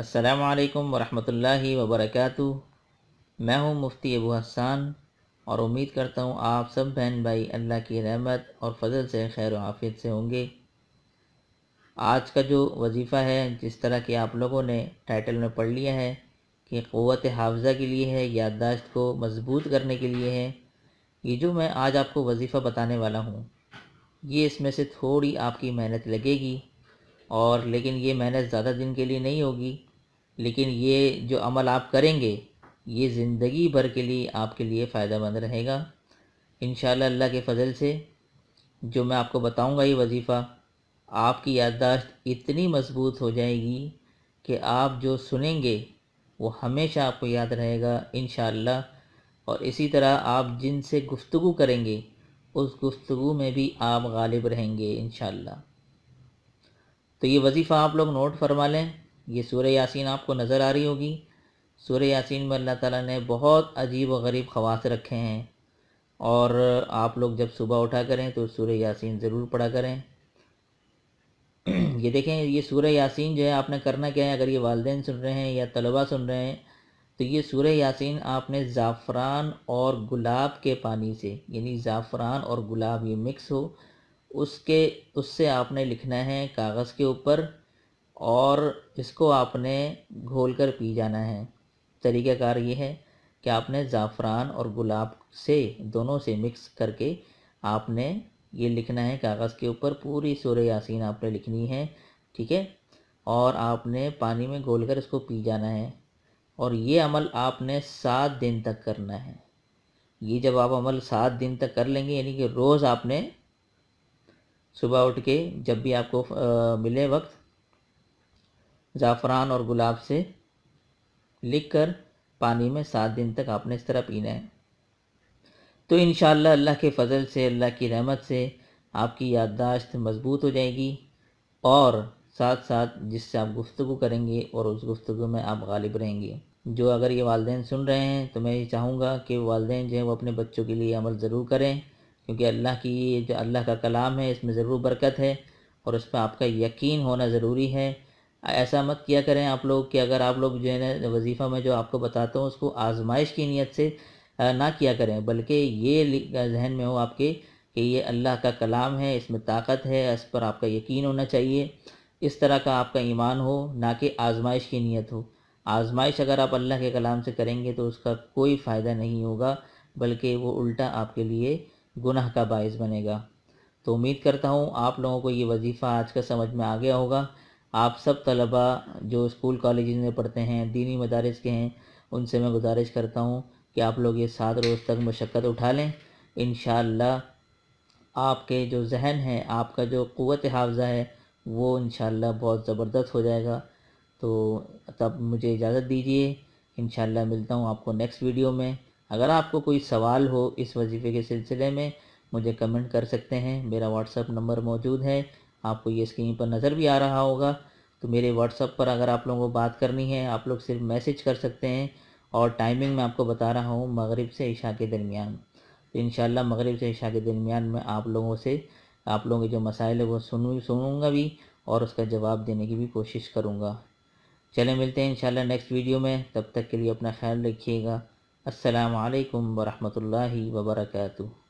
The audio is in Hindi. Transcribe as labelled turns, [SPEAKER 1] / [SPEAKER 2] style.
[SPEAKER 1] असलकम वरहमतुल्लाहि वबरकू मैं हूं मुफ्ती अबू हसन और उम्मीद करता हूं आप सब बहन भाई अल्लाह की रहमत और फजल से खैर आफियत से होंगे आज का जो वजीफ़ा है जिस तरह कि आप लोगों ने टाइटल में पढ़ लिया है कि क़वत हाफजा के लिए है याददाश्त को मजबूत करने के लिए है ये जो मैं आज आपको वजीफ़ा बताने वाला हूँ ये इसमें से थोड़ी आपकी मेहनत लगेगी और लेकिन ये मेहनत ज़्यादा दिन के लिए नहीं होगी लेकिन ये जो अमल आप करेंगे ये ज़िंदगी भर के लिए आपके लिए फ़ायदा मंद रहेगा इन अल्लाह के फ़जल से जो मैं आपको बताऊंगा ये वजीफ़ा आपकी याददाश्त इतनी मज़बूत हो जाएगी कि आप जो सुनेंगे वो हमेशा आपको याद रहेगा इन और इसी तरह आप जिनसे गुफ्तु करेंगे उस गुफ्तु में भी आप गालिब रहेंगे इन तो ये वजीफ़ा आप लोग नोट फरमा लें ये सूर्य यासीन आपको नज़र आ रही होगी सूर्य यासीन में अल्लाह ताला ने बहुत अजीब व गरीब खवास रखे हैं और आप लोग जब सुबह उठा करें तो सूर्य यासीन ज़रूर पढ़ा करें ये देखें ये सूर्य यासीन जो है आपने करना क्या है अगर ये वालदेन सुन रहे हैं या तलबा सुन रहे हैं तो ये सूर्य यासीन आपने ज़ाफ़रान और गुलाब के पानी से यानी ज़ाफ़रान और गुलाब ये मिक्स हो उसके उससे आपने लिखना है कागज़ के ऊपर और इसको आपने घोल कर पी जाना है तरीक़ाकार ये है कि आपने ज़ाफ़रान और गुलाब से दोनों से मिक्स करके आपने ये लिखना है कागज़ के ऊपर पूरी सूर्य यासीन आपने लिखनी है ठीक है और आपने पानी में घोल कर इसको पी जाना है और ये अमल आपने सात दिन तक करना है ये जब आप अमल सात दिन तक कर लेंगे यानी कि रोज़ आपने सुबह उठ के जब भी आपको आ, मिले वक्त ज़ाफ़रान और गुलाब से लिख कर पानी में सात दिन तक आपने इस तरह पीना है तो इन अल्लाह के फ़ल से अल्लाह की रहमत से आपकी याददाश्त मज़बूत हो जाएगी और साथ साथ जिससे आप गुफ्तु करेंगे और उस गुफ्तु में आप गालिब रहेंगे जो अगर ये वालदे सुन रहे हैं तो मैं ये चाहूँगा कि वालदेन जो है वो अपने बच्चों के लिए अमल ज़रूर करें क्योंकि अल्लाह की जो अल्लाह का कलाम है इसमें ज़रूर बरकत है और उस पर आपका यकीन होना ज़रूरी है ऐसा मत किया करें आप लोग कि अगर आप लोग जो है ना वजीफ़ा में जो आपको बताता हूँ उसको आजमाइश की नीयत से ना किया करें बल्कि ये जहन में हो आपके कि ये अल्लाह का कलाम है इसमें ताकत है इस पर आपका यकीन होना चाहिए इस तरह का आपका ईमान हो ना कि आजमाइश की नीयत हो आजमाइश अगर आप अल्लाह के कलाम से करेंगे तो उसका कोई फ़ायदा नहीं होगा बल्कि वो उल्टा आपके लिए गुनाह का बायस बनेगा तो उम्मीद करता हूँ आप लोगों को ये वजीफ़ा आज का समझ में आ गया होगा आप सब तलबा जो स्कूल कॉलेज में पढ़ते हैं दीनी मदारस के हैं उनसे मैं गुजारिश करता हूँ कि आप लोग ये सात रोज़ तक मशक्क़त उठा लें इन आपके जो जहन है आपका जो क़वत हाफजा है वो इन बहुत ज़बरदस्त हो जाएगा तो तब मुझे इजाज़त दीजिए इन मिलता हूँ आपको नेक्स्ट वीडियो में अगर आपको कोई सवाल हो इस वजीफ़े के सिलसिले में मुझे कमेंट कर सकते हैं मेरा व्हाट्सअप नंबर मौजूद है आपको ये स्क्रीन पर नज़र भी आ रहा होगा तो मेरे व्हाट्सअप पर अगर आप लोगों को बात करनी है आप लोग सिर्फ मैसेज कर सकते हैं और टाइमिंग मैं आपको बता रहा हूँ मगरिब से इशा के दरमियान तो इन मगरिब से इशा के दरमियान मैं आप लोगों से आप लोगों के जो मसाइल है वो सुन सुनूँगा भी और उसका जवाब देने की भी कोशिश करूँगा चले मिलते हैं इन नेक्स्ट वीडियो में तब तक के लिए अपना ख्याल रखिएगा असलकम वरहमल वर्का